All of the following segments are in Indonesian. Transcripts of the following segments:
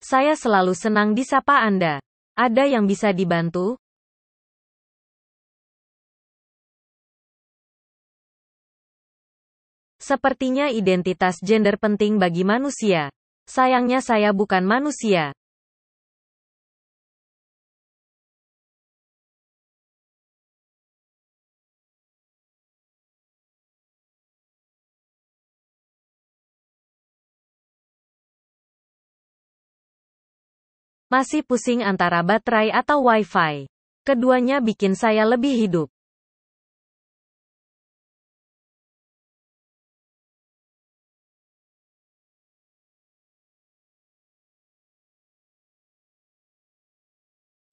Saya selalu senang disapa Anda. Ada yang bisa dibantu? Sepertinya identitas gender penting bagi manusia. Sayangnya saya bukan manusia. Masih pusing antara baterai atau wifi. Keduanya bikin saya lebih hidup.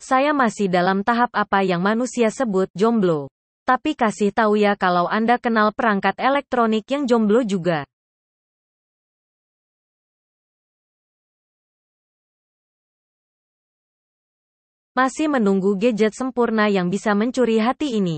Saya masih dalam tahap apa yang manusia sebut jomblo. Tapi kasih tahu ya kalau Anda kenal perangkat elektronik yang jomblo juga. masih menunggu gadget sempurna yang bisa mencuri hati ini.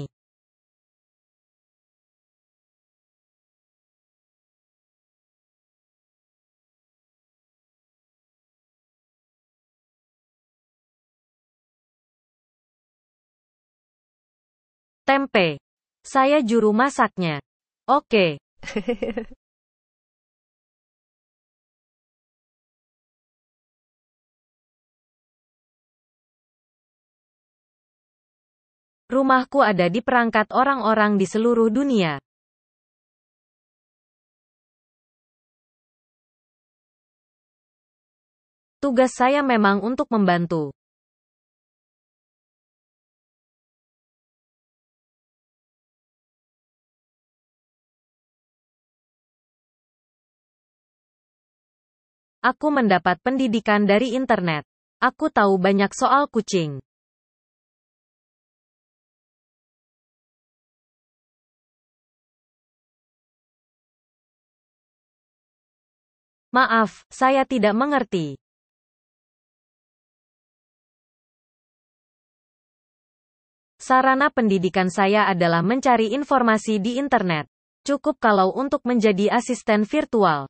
Tempe. Saya juru masaknya. Oke. Okay. Rumahku ada di perangkat orang-orang di seluruh dunia. Tugas saya memang untuk membantu. Aku mendapat pendidikan dari internet. Aku tahu banyak soal kucing. Maaf, saya tidak mengerti. Sarana pendidikan saya adalah mencari informasi di internet. Cukup kalau untuk menjadi asisten virtual.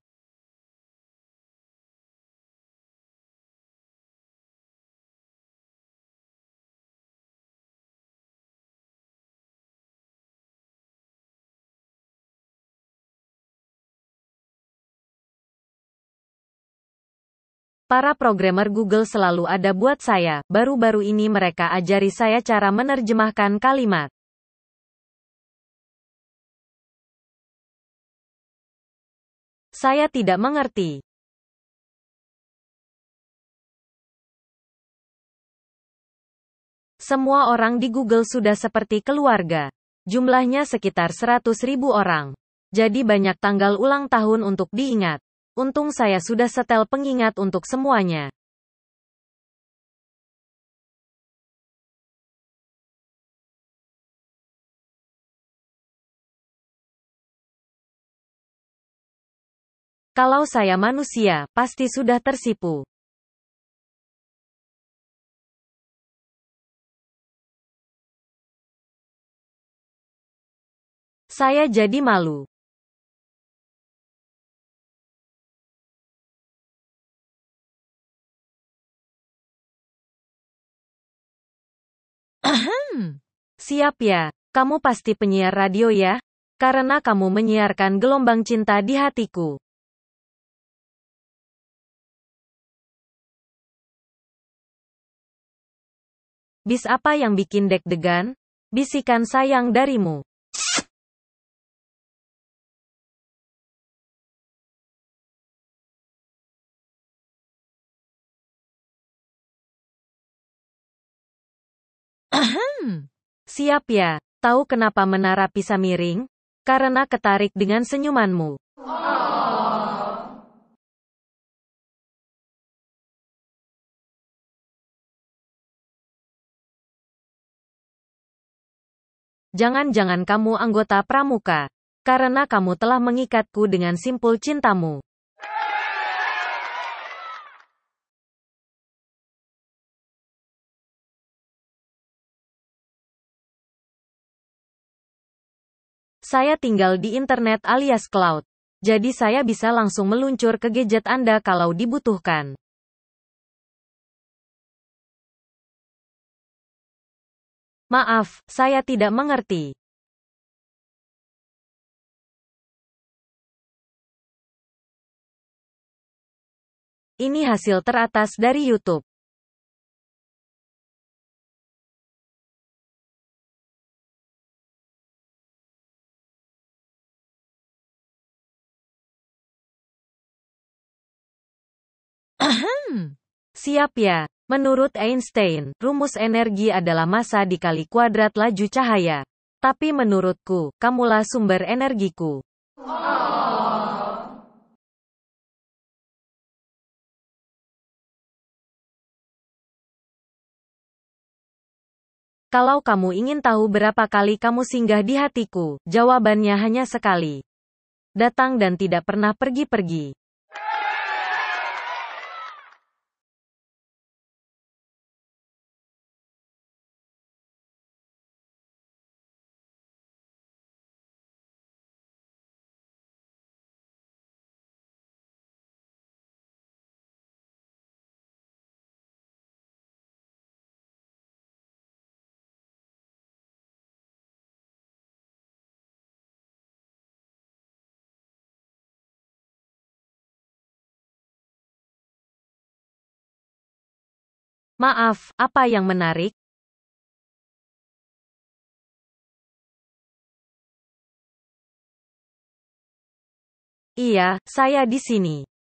Para programmer Google selalu ada buat saya, baru-baru ini mereka ajari saya cara menerjemahkan kalimat. Saya tidak mengerti. Semua orang di Google sudah seperti keluarga. Jumlahnya sekitar 100 ribu orang. Jadi banyak tanggal ulang tahun untuk diingat. Untung saya sudah setel pengingat untuk semuanya. Kalau saya manusia, pasti sudah tersipu. Saya jadi malu. Ahem. Siap ya, kamu pasti penyiar radio ya? Karena kamu menyiarkan gelombang cinta di hatiku. Bis apa yang bikin deg-degan? Bisikan sayang darimu. Ahem. Siap ya, tahu kenapa menara pisah miring? Karena ketarik dengan senyumanmu. Jangan-jangan kamu anggota pramuka, karena kamu telah mengikatku dengan simpul cintamu. Saya tinggal di internet alias cloud. Jadi saya bisa langsung meluncur ke gadget Anda kalau dibutuhkan. Maaf, saya tidak mengerti. Ini hasil teratas dari YouTube. Siap ya. Menurut Einstein, rumus energi adalah massa dikali kuadrat laju cahaya. Tapi menurutku, kamulah sumber energiku. Kalau kamu ingin tahu berapa kali kamu singgah di hatiku, jawabannya hanya sekali. Datang dan tidak pernah pergi-pergi. Maaf, apa yang menarik? Iya, saya di sini.